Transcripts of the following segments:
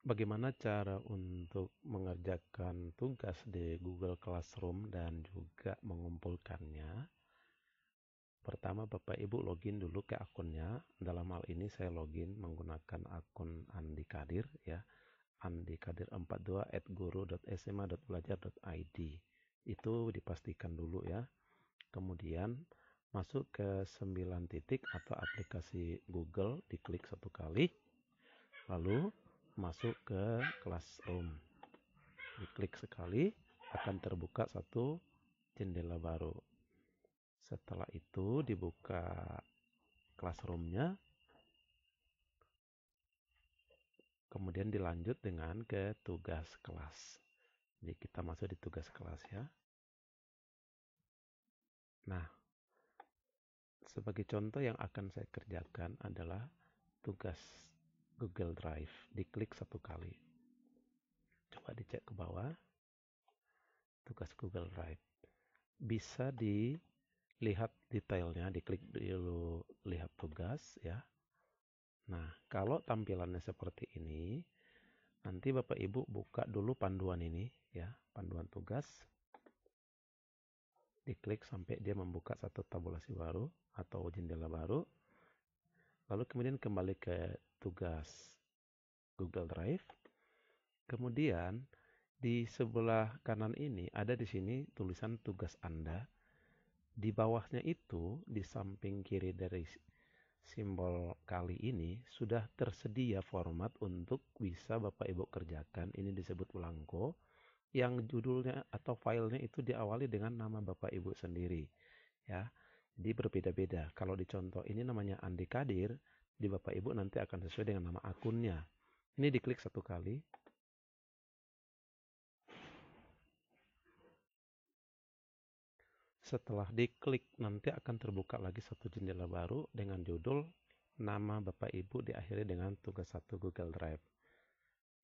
bagaimana cara untuk mengerjakan tugas di Google Classroom dan juga mengumpulkannya. Pertama Bapak Ibu login dulu ke akunnya. Dalam hal ini saya login menggunakan akun Andi Kadir ya. Andi Kadir 42 itu dipastikan dulu ya. Kemudian masuk ke 9 titik atau aplikasi Google diklik satu kali. Lalu masuk ke classroom. Diklik sekali, akan terbuka satu jendela baru. Setelah itu dibuka classroomnya, kemudian dilanjut dengan ke tugas kelas. Jadi kita masuk di tugas kelas ya. Nah, sebagai contoh yang akan saya kerjakan adalah tugas Google Drive. Diklik satu kali. Coba dicek ke bawah. Tugas Google Drive. Bisa dilihat detailnya, diklik dulu lihat tugas ya. Nah, kalau tampilannya seperti ini, nanti Bapak Ibu buka dulu panduan ini ya, panduan tugas. Diklik sampai dia membuka satu tabulasi baru atau jendela baru Lalu kemudian kembali ke tugas Google Drive. Kemudian di sebelah kanan ini ada di sini tulisan tugas Anda. Di bawahnya itu di samping kiri dari simbol kali ini sudah tersedia format untuk bisa Bapak Ibu kerjakan. Ini disebut ulangko yang judulnya atau filenya itu diawali dengan nama Bapak Ibu sendiri. Ya, jadi berbeda-beda. Kalau dicontoh ini namanya Andi Kadir, di Bapak Ibu nanti akan sesuai dengan nama akunnya. Ini diklik satu kali. Setelah diklik, nanti akan terbuka lagi satu jendela baru dengan judul nama Bapak Ibu diakhiri dengan tugas satu Google Drive.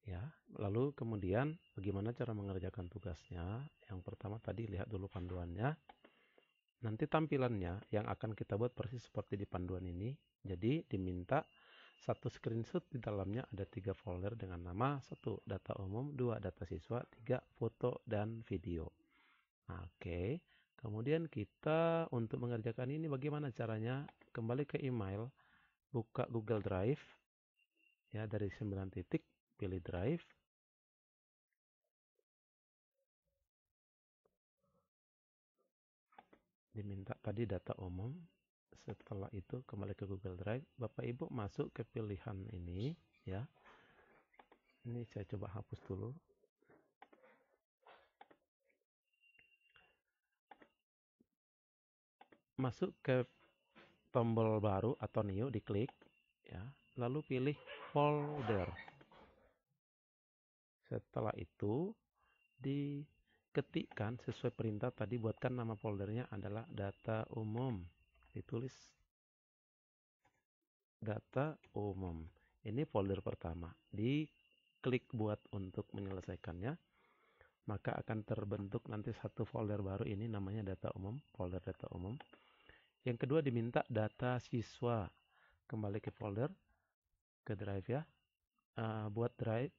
Ya, lalu kemudian bagaimana cara mengerjakan tugasnya? Yang pertama tadi lihat dulu panduannya. Nanti tampilannya yang akan kita buat persis seperti di panduan ini. Jadi diminta satu screenshot di dalamnya ada tiga folder dengan nama satu data umum, dua data siswa, tiga foto dan video. Oke, okay. kemudian kita untuk mengerjakan ini bagaimana caranya? Kembali ke email, buka Google Drive, ya dari 9 titik, pilih Drive, diminta tadi data umum setelah itu kembali ke Google Drive Bapak Ibu masuk ke pilihan ini ya ini saya coba hapus dulu masuk ke tombol baru atau new diklik ya lalu pilih folder setelah itu di ketikkan sesuai perintah tadi buatkan nama foldernya adalah data umum ditulis data umum ini folder pertama di klik buat untuk menyelesaikannya maka akan terbentuk nanti satu folder baru ini namanya data umum folder data umum yang kedua diminta data siswa kembali ke folder ke drive ya uh, buat drive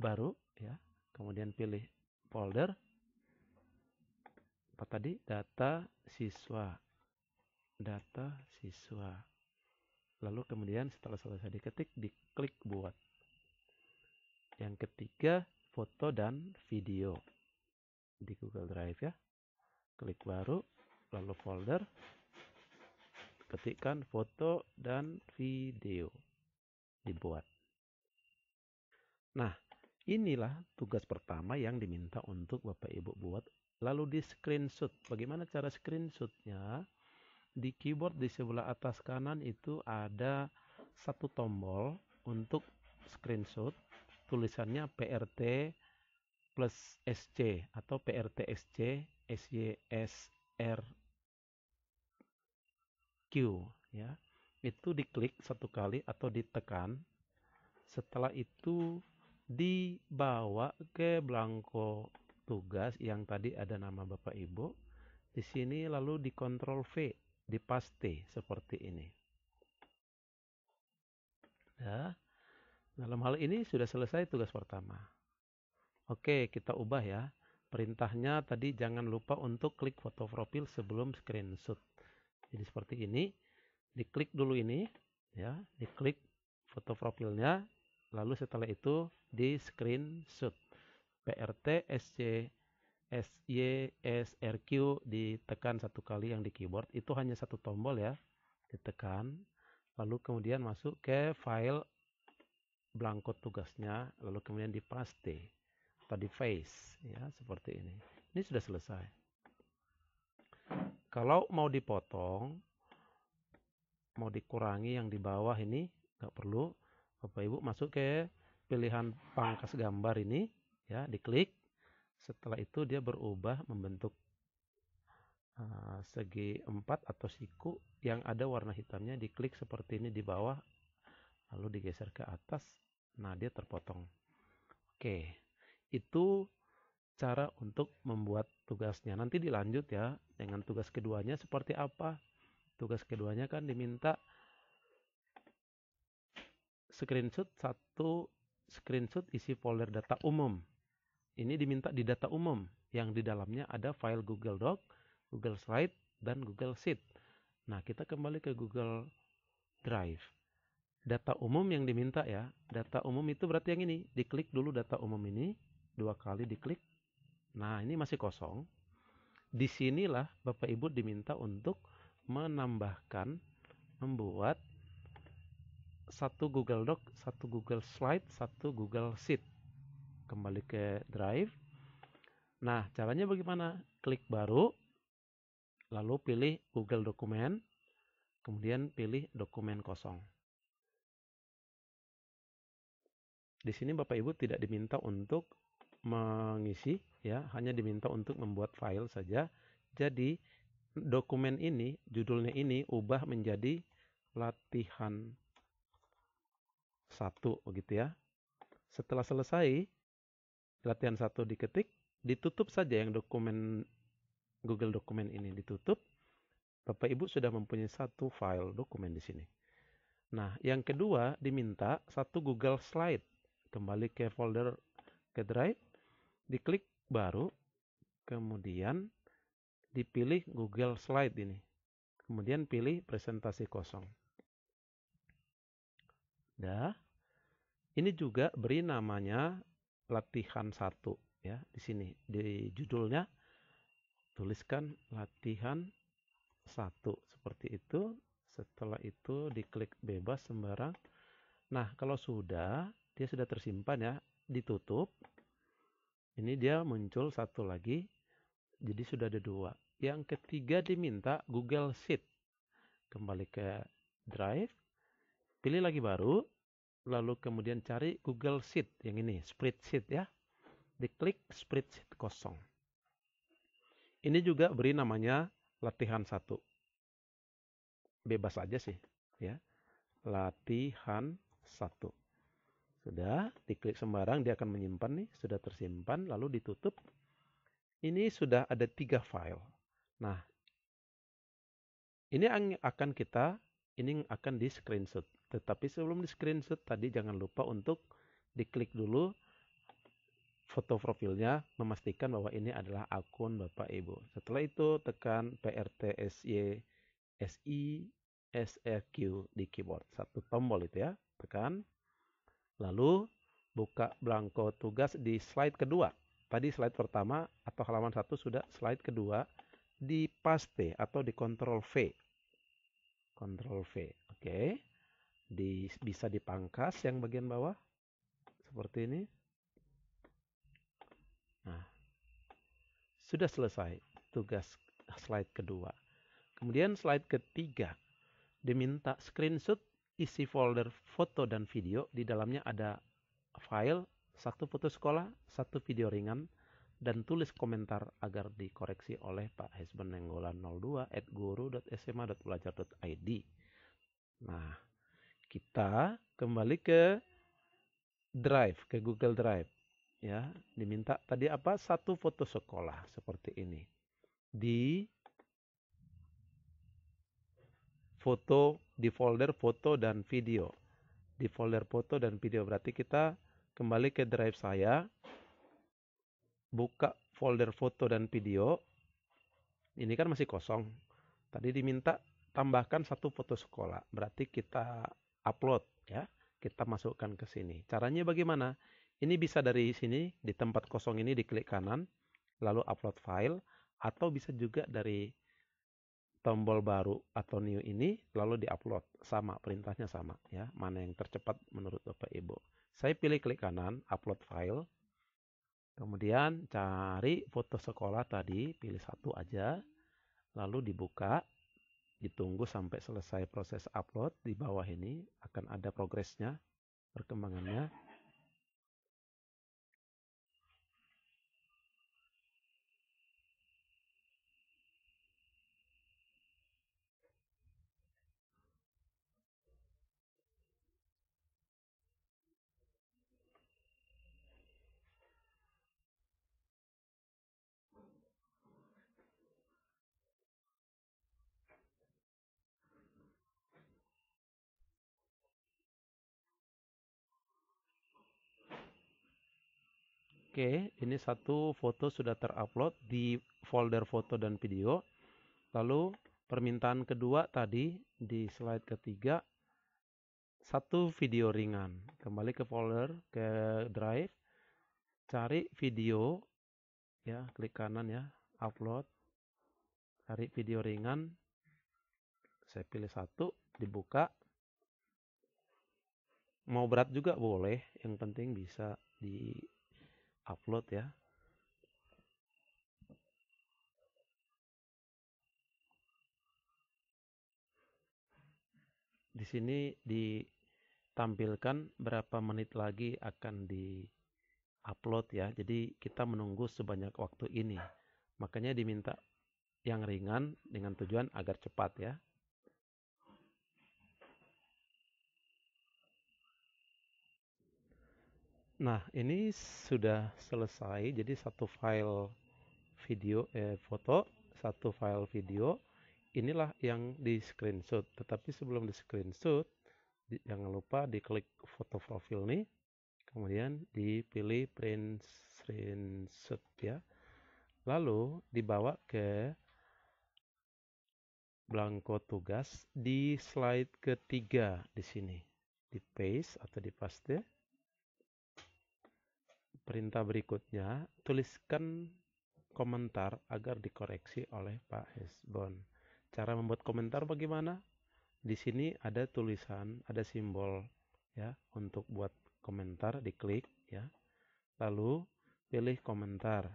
baru ya kemudian pilih folder apa tadi data siswa data siswa lalu kemudian setelah selesai diketik diklik buat yang ketiga foto dan video di Google Drive ya klik baru lalu folder ketikkan foto dan video dibuat nah Inilah tugas pertama yang diminta untuk Bapak Ibu buat. Lalu di screenshot. Bagaimana cara screenshotnya? Di keyboard di sebelah atas kanan itu ada satu tombol untuk screenshot. Tulisannya PRT plus SC atau PRT SC q. ya. Itu diklik satu kali atau ditekan. Setelah itu dibawa ke belangko tugas yang tadi ada nama Bapak Ibu. Di sini lalu dikontrol V, di paste seperti ini. Ya. Dalam hal ini sudah selesai tugas pertama. Oke, kita ubah ya. Perintahnya tadi jangan lupa untuk klik foto profil sebelum screenshot. Jadi seperti ini. Diklik dulu ini ya, diklik foto profilnya. Lalu setelah itu di screenshot PRT SC R Q ditekan satu kali yang di keyboard itu hanya satu tombol ya ditekan lalu kemudian masuk ke file blanko tugasnya lalu kemudian di paste atau di face ya seperti ini ini sudah selesai kalau mau dipotong mau dikurangi yang di bawah ini nggak perlu Bapak Ibu masuk ke pilihan pangkas gambar ini ya diklik setelah itu dia berubah membentuk uh, segi empat atau siku yang ada warna hitamnya diklik seperti ini di bawah lalu digeser ke atas nah dia terpotong oke itu cara untuk membuat tugasnya nanti dilanjut ya dengan tugas keduanya seperti apa tugas keduanya kan diminta screenshot satu screenshot isi folder data umum. Ini diminta di data umum yang di dalamnya ada file Google Doc, Google Slide, dan Google Sheet. Nah, kita kembali ke Google Drive. Data umum yang diminta ya. Data umum itu berarti yang ini. Diklik dulu data umum ini. Dua kali diklik. Nah, ini masih kosong. Disinilah Bapak Ibu diminta untuk menambahkan, membuat satu Google Doc, satu Google Slide, satu Google Sheet. Kembali ke Drive. Nah, caranya bagaimana? Klik baru, lalu pilih Google Dokumen, kemudian pilih dokumen kosong. Di sini Bapak Ibu tidak diminta untuk mengisi ya, hanya diminta untuk membuat file saja. Jadi dokumen ini, judulnya ini ubah menjadi latihan satu begitu oh ya. Setelah selesai latihan satu diketik, ditutup saja yang dokumen Google dokumen ini ditutup. Bapak Ibu sudah mempunyai satu file dokumen di sini. Nah, yang kedua diminta satu Google Slide. Kembali ke folder ke Drive, diklik baru, kemudian dipilih Google Slide ini. Kemudian pilih presentasi kosong. Dah. Ini juga beri namanya latihan satu ya di sini di judulnya tuliskan latihan satu seperti itu setelah itu diklik bebas sembarang nah kalau sudah dia sudah tersimpan ya ditutup ini dia muncul satu lagi jadi sudah ada dua yang ketiga diminta Google Sheet kembali ke Drive pilih lagi baru lalu kemudian cari Google Sheet yang ini spreadsheet ya diklik spreadsheet kosong ini juga beri namanya latihan satu bebas aja sih ya latihan satu sudah diklik sembarang dia akan menyimpan nih sudah tersimpan lalu ditutup ini sudah ada tiga file nah ini akan kita ini akan di screenshot. Tetapi sebelum di screenshot tadi jangan lupa untuk diklik dulu foto profilnya memastikan bahwa ini adalah akun Bapak Ibu. Setelah itu tekan PRT SI SRQ e di keyboard. Satu tombol itu ya, tekan. Lalu buka blanko tugas di slide kedua. Tadi slide pertama atau halaman satu sudah slide kedua di paste atau di Control V Ctrl V. Oke. Okay. Di, bisa dipangkas yang bagian bawah. Seperti ini. Nah. Sudah selesai tugas slide kedua. Kemudian slide ketiga. Diminta screenshot isi folder foto dan video. Di dalamnya ada file, satu foto sekolah, satu video ringan, dan tulis komentar agar dikoreksi oleh Pak Hesben Nenggolan 02 at Id. Nah, kita kembali ke Drive, ke Google Drive. Ya, diminta tadi apa? Satu foto sekolah seperti ini. Di foto di folder foto dan video. Di folder foto dan video berarti kita kembali ke drive saya buka folder foto dan video. Ini kan masih kosong. Tadi diminta tambahkan satu foto sekolah. Berarti kita upload ya. Kita masukkan ke sini. Caranya bagaimana? Ini bisa dari sini di tempat kosong ini diklik kanan lalu upload file atau bisa juga dari tombol baru atau new ini lalu diupload sama perintahnya sama ya mana yang tercepat menurut Bapak Ibu saya pilih klik kanan upload file Kemudian cari foto sekolah tadi, pilih satu aja, lalu dibuka, ditunggu sampai selesai proses upload di bawah ini akan ada progresnya, perkembangannya. Oke, ini satu foto sudah terupload di folder foto dan video. Lalu permintaan kedua tadi di slide ketiga satu video ringan. Kembali ke folder, ke drive, cari video ya, klik kanan ya, upload. Cari video ringan. Saya pilih satu, dibuka. Mau berat juga boleh, yang penting bisa di upload ya di sini ditampilkan berapa menit lagi akan di upload ya jadi kita menunggu sebanyak waktu ini makanya diminta yang ringan dengan tujuan agar cepat ya Nah, ini sudah selesai. Jadi satu file video eh, foto, satu file video. Inilah yang di screenshot. Tetapi sebelum di screenshot, jangan lupa diklik foto profil nih. Kemudian dipilih print screenshot ya. Lalu dibawa ke blanko tugas di slide ketiga di sini. Di paste atau di paste perintah berikutnya, tuliskan komentar agar dikoreksi oleh Pak Hesbon. Cara membuat komentar bagaimana? Di sini ada tulisan, ada simbol ya untuk buat komentar diklik ya. Lalu pilih komentar.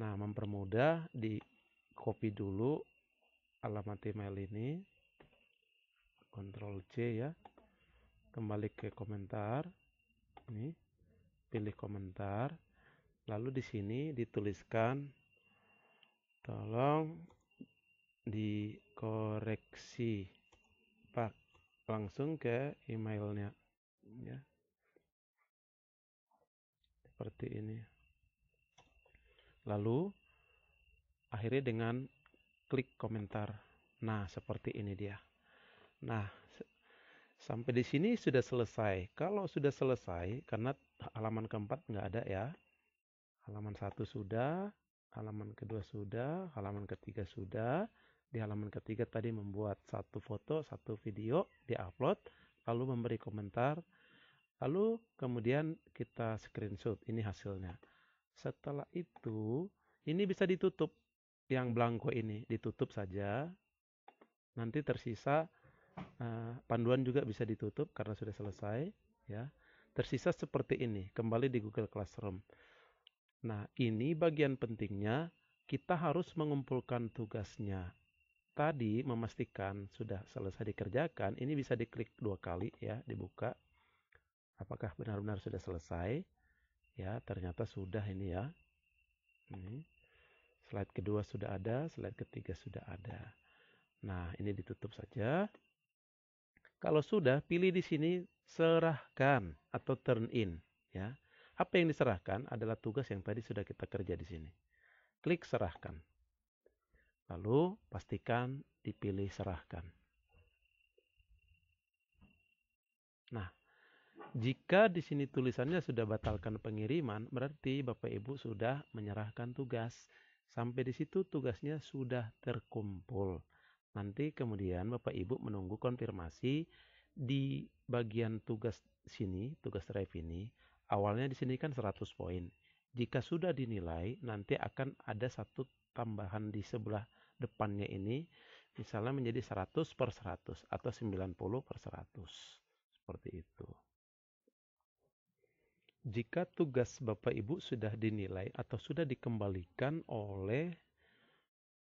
Nah, mempermudah di copy dulu alamat email ini. Ctrl C ya. Kembali ke komentar. Ini pilih komentar lalu di sini dituliskan tolong dikoreksi pak langsung ke emailnya ya seperti ini lalu akhirnya dengan klik komentar nah seperti ini dia nah Sampai di sini sudah selesai. Kalau sudah selesai, karena halaman keempat nggak ada ya. Halaman satu sudah, halaman kedua sudah, halaman ketiga sudah. Di halaman ketiga tadi membuat satu foto, satu video, di upload, lalu memberi komentar. Lalu kemudian kita screenshot, ini hasilnya. Setelah itu, ini bisa ditutup. Yang blanko ini ditutup saja. Nanti tersisa Eh, panduan juga bisa ditutup karena sudah selesai ya tersisa seperti ini kembali di Google Classroom nah ini bagian pentingnya kita harus mengumpulkan tugasnya tadi memastikan sudah selesai dikerjakan ini bisa diklik dua kali ya dibuka apakah benar-benar sudah selesai ya ternyata sudah ini ya ini slide kedua sudah ada slide ketiga sudah ada nah ini ditutup saja kalau sudah, pilih di sini serahkan atau turn in. Ya, apa yang diserahkan adalah tugas yang tadi sudah kita kerja di sini. Klik serahkan. Lalu pastikan dipilih serahkan. Nah, jika di sini tulisannya sudah batalkan pengiriman, berarti Bapak Ibu sudah menyerahkan tugas. Sampai di situ tugasnya sudah terkumpul. Nanti kemudian Bapak Ibu menunggu konfirmasi di bagian tugas sini, tugas drive ini, awalnya di sini kan 100 poin. Jika sudah dinilai, nanti akan ada satu tambahan di sebelah depannya ini, misalnya menjadi 100 per 100 atau 90 per 100. Seperti itu. Jika tugas Bapak Ibu sudah dinilai atau sudah dikembalikan oleh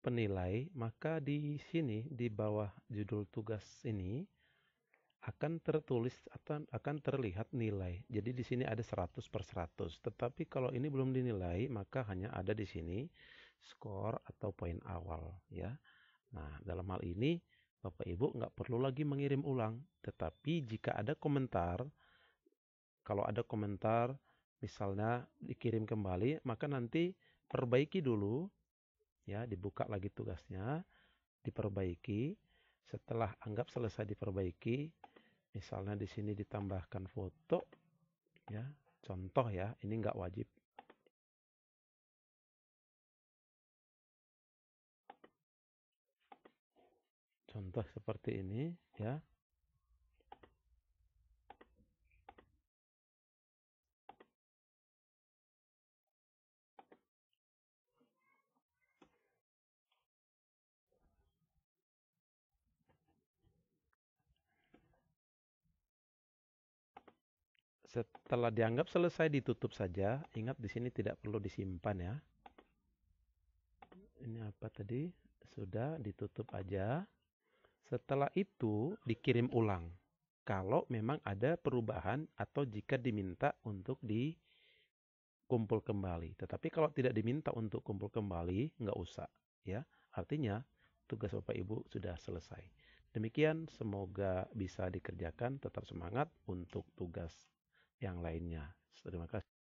penilai, maka di sini di bawah judul tugas ini akan tertulis atau akan terlihat nilai. Jadi di sini ada 100 per 100. Tetapi kalau ini belum dinilai, maka hanya ada di sini skor atau poin awal ya. Nah, dalam hal ini Bapak Ibu nggak perlu lagi mengirim ulang. Tetapi jika ada komentar, kalau ada komentar misalnya dikirim kembali, maka nanti perbaiki dulu ya dibuka lagi tugasnya diperbaiki setelah anggap selesai diperbaiki misalnya di sini ditambahkan foto ya contoh ya ini nggak wajib contoh seperti ini ya Setelah dianggap selesai ditutup saja. Ingat di sini tidak perlu disimpan ya. Ini apa tadi? Sudah ditutup aja. Setelah itu dikirim ulang. Kalau memang ada perubahan atau jika diminta untuk dikumpul kembali. Tetapi kalau tidak diminta untuk kumpul kembali, nggak usah. ya. Artinya tugas Bapak Ibu sudah selesai. Demikian, semoga bisa dikerjakan. Tetap semangat untuk tugas yang lainnya. Terima kasih.